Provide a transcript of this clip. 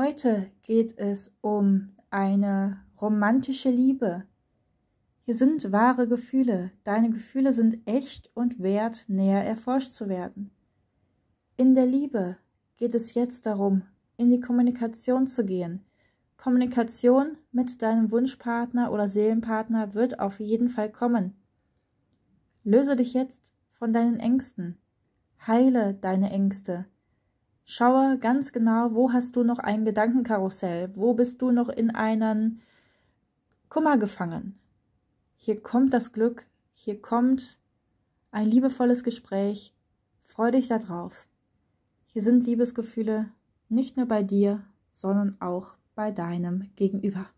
Heute geht es um eine romantische Liebe. Hier sind wahre Gefühle. Deine Gefühle sind echt und wert, näher erforscht zu werden. In der Liebe geht es jetzt darum, in die Kommunikation zu gehen. Kommunikation mit deinem Wunschpartner oder Seelenpartner wird auf jeden Fall kommen. Löse dich jetzt von deinen Ängsten. Heile deine Ängste. Schaue ganz genau, wo hast du noch ein Gedankenkarussell, wo bist du noch in einen Kummer gefangen. Hier kommt das Glück, hier kommt ein liebevolles Gespräch, freu dich darauf. Hier sind Liebesgefühle nicht nur bei dir, sondern auch bei deinem Gegenüber.